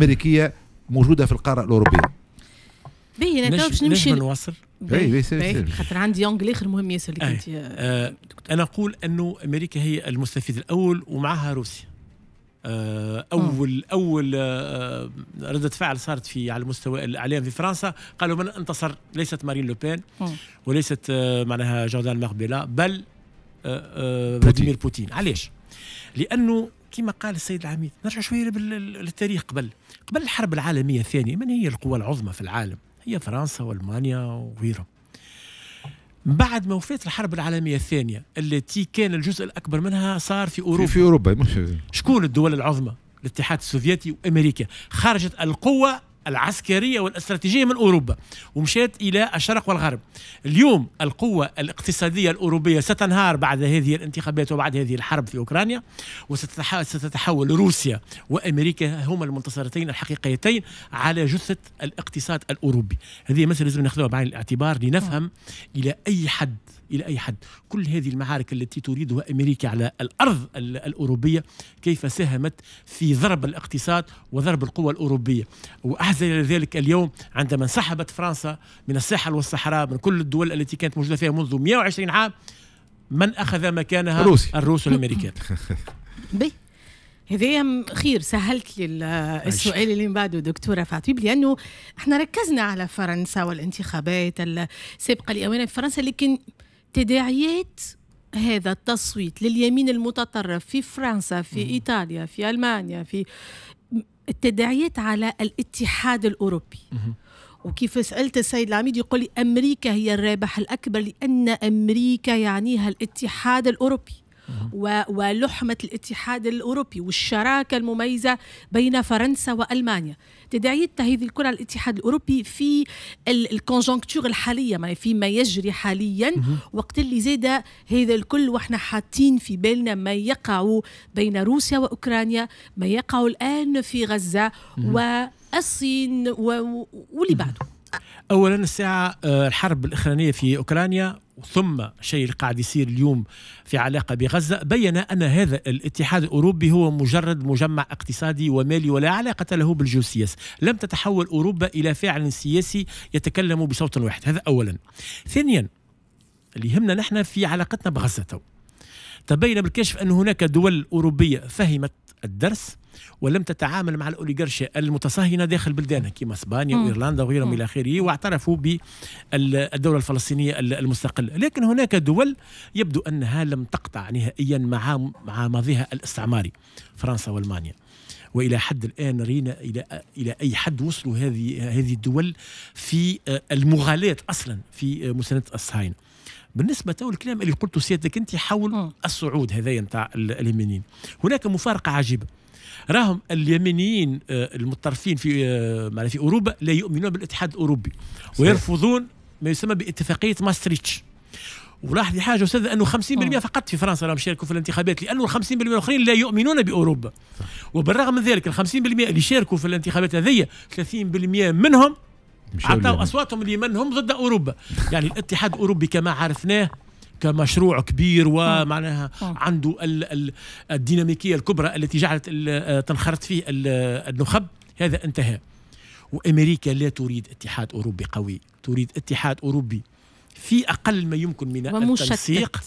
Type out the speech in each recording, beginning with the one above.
أمريكية موجودة في القارة الأوروبية باهي انا تو باش نمشي نواصل خاطر عندي انجلي الاخر مهم ياسر اللي كنت آه. انا اقول انه امريكا هي المستفيد الاول ومعها روسيا آه، اول م. اول آه، رده فعل صارت في على مستوى الاعلام في فرنسا قالوا من انتصر ليست مارين لوبين وليست آه، معناها جوردان ماربيلا بل فلاديمير بوتين. بوتين علاش؟ لانه كما قال السيد العميد نرجع شويه للتاريخ قبل قبل الحرب العالميه الثانيه من هي القوى العظمى في العالم هي فرنسا والمانيا وغيرهم بعد ما وفات الحرب العالمية الثانية التي كان الجزء الأكبر منها صار في أوروبا في أوروبا شكون الدول العظمى الاتحاد السوفيتي وأمريكا خرجت القوة العسكرية والاستراتيجية من أوروبا ومشات إلى الشرق والغرب اليوم القوة الاقتصادية الأوروبية ستنهار بعد هذه الانتخابات وبعد هذه الحرب في أوكرانيا وستتحول روسيا وأمريكا هما المنتصرتين الحقيقيتين على جثة الاقتصاد الأوروبي هذه مسألة لازم ناخذها بعين الاعتبار لنفهم إلى أي حد الى اي حد كل هذه المعارك التي تريدها امريكا على الارض الاوروبيه كيف ساهمت في ضرب الاقتصاد وضرب القوى الاوروبيه واحد أحزن ذلك اليوم عندما انسحبت فرنسا من الساحل والصحراء من كل الدول التي كانت موجودة فيها منذ 120 عام من أخذ مكانها روسي. الروس والأمريكان هذايا خير سهلت لي السؤال اللي من بعده دكتوره فعتيب لانه احنا ركزنا على فرنسا والانتخابات السابقه في فرنسا لكن تداعيات هذا التصويت لليمين المتطرف في فرنسا في ايطاليا في المانيا في التداعيات على الاتحاد الأوروبي وكيف سألت السيد العميد يقول لي أمريكا هي الرابح الأكبر لأن أمريكا يعنيها الاتحاد الأوروبي ولحمة الاتحاد الأوروبي والشراكة المميزة بين فرنسا وألمانيا تداعيات هذه الكرة الاتحاد الأوروبي في الكونجونكتور الحالية في فيما يجري حاليا وقت اللي زاد هذا الكل وإحنا حاطين في بالنا ما يقع بين روسيا وأوكرانيا ما يقع الآن في غزة والصين واللي بعده اولا الساعه آه، الحرب الاخرانيه في اوكرانيا ثم الشيء اللي قاعد يصير اليوم في علاقه بغزه بين ان هذا الاتحاد الاوروبي هو مجرد مجمع اقتصادي ومالي ولا علاقه له بالجيوسياسة لم تتحول اوروبا الى فاعل سياسي يتكلم بصوت واحد هذا اولا ثانيا اللي يهمنا نحن في علاقتنا بغزه تبين بالكشف ان هناك دول اوروبيه فهمت الدرس ولم تتعامل مع الاوليغارشيا المتصهينه داخل بلدانها كما اسبانيا وايرلندا وغيرهم الى اخره واعترفوا بالدوله الفلسطينيه المستقله، لكن هناك دول يبدو انها لم تقطع نهائيا مع مع ماضيها الاستعماري فرنسا والمانيا. والى حد الان رينا الى الى اي حد وصلوا هذه هذه الدول في المغالاه اصلا في مسانده الصهاينه. بالنسبه تو الكلام اللي قلته سيادتك انت حول الصعود هذايا نتاع اليمينيين هناك مفارقه عجيبه راهم اليمنيين آه، المتطرفين في آه، في اوروبا لا يؤمنون بالاتحاد الاوروبي ويرفضون ما يسمى باتفاقيه ماستريتش ولاحظي حاجه استاذ انه 50% آه. فقط في فرنسا راهم شاركوا في الانتخابات لانه ال 50% الاخرين لا يؤمنون باوروبا وبالرغم من ذلك ال 50% اللي شاركوا في الانتخابات هذه 30% منهم عطاوا يعني. اصواتهم لمن هم ضد اوروبا يعني الاتحاد الاوروبي كما عرفناه كمشروع كبير ومعناها عنده الديناميكية الكبرى التي جعلت آه، تنخرط فيه آه، النخب هذا انتهى وامريكا لا تريد اتحاد اوروبي قوي تريد اتحاد اوروبي في اقل ما يمكن من التنسيق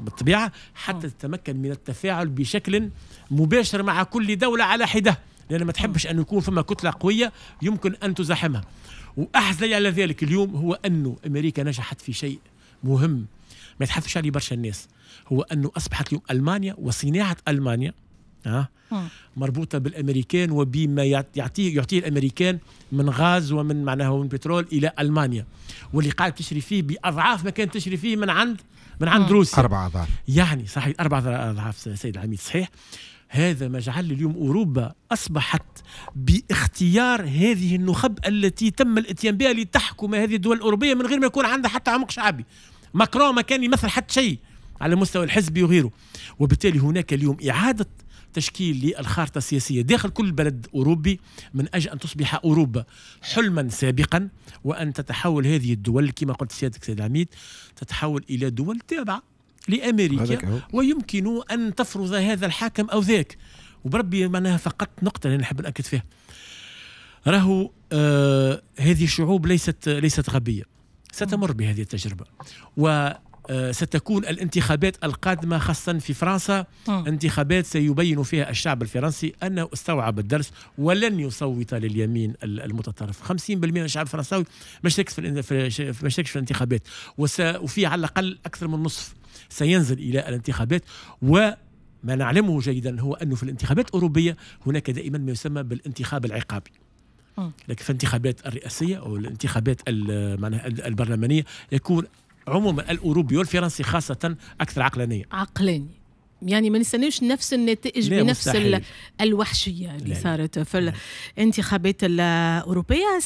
بالطبيعه حتى تتمكن من التفاعل بشكل مباشر مع كل دوله على حده لان ما تحبش ان يكون فما كتله قويه يمكن ان تزاحمها واحزن على ذلك اليوم هو انه امريكا نجحت في شيء مهم ما يتحفش عليه برشا الناس هو انه اصبحت اليوم المانيا وصناعه المانيا ها مربوطه بالامريكان وبما يعطيه يعطيه الامريكان من غاز ومن معناها ومن بترول الى المانيا واللي قاعد تشري فيه باضعاف ما كانت تشري فيه من عند من عند روسيا اربع اضعاف يعني صحيح اربع اضعاف سيد العميد صحيح هذا ما جعل اليوم اوروبا اصبحت باختيار هذه النخب التي تم الاتيان بها لتحكم هذه الدول الاوروبيه من غير ما يكون عندها حتى عمق شعبي ماكرون ما كان يمثل حتى شيء على مستوى الحزبي وغيره وبالتالي هناك اليوم إعادة تشكيل للخارطة السياسية داخل كل بلد أوروبي من أجل أن تصبح أوروبا حلما سابقا وأن تتحول هذه الدول كما قلت سيادتك سيد العميد تتحول إلى دول تابعة لأمريكا ويمكن أن تفرض هذا الحاكم أو ذاك وبربي معناها فقط نقطة اللي نحب نأكد فيها راهو آه هذه شعوب ليست ليست غبية ستمر بهذه التجربة وستكون آه، الانتخابات القادمة خاصة في فرنسا انتخابات سيبين فيها الشعب الفرنسي أنه استوعب الدرس ولن يصوت لليمين المتطرف 50% من الشعب الفرنساوي ما في في, في الانتخابات وفي على الأقل أكثر من نصف سينزل إلى الانتخابات و ما نعلمه جيدا هو أنه في الانتخابات الأوروبية هناك دائما ما يسمى بالانتخاب العقابي لكن في الانتخابات الرئاسيه او الانتخابات البرلمانيه يكون عموما الاوروبي والفرنسي خاصه اكثر عقلانيه عقلاني يعني ما نستناوش نفس النتائج بنفس مستحيل. الوحشيه اللي صارت في الانتخابات الاوروبيه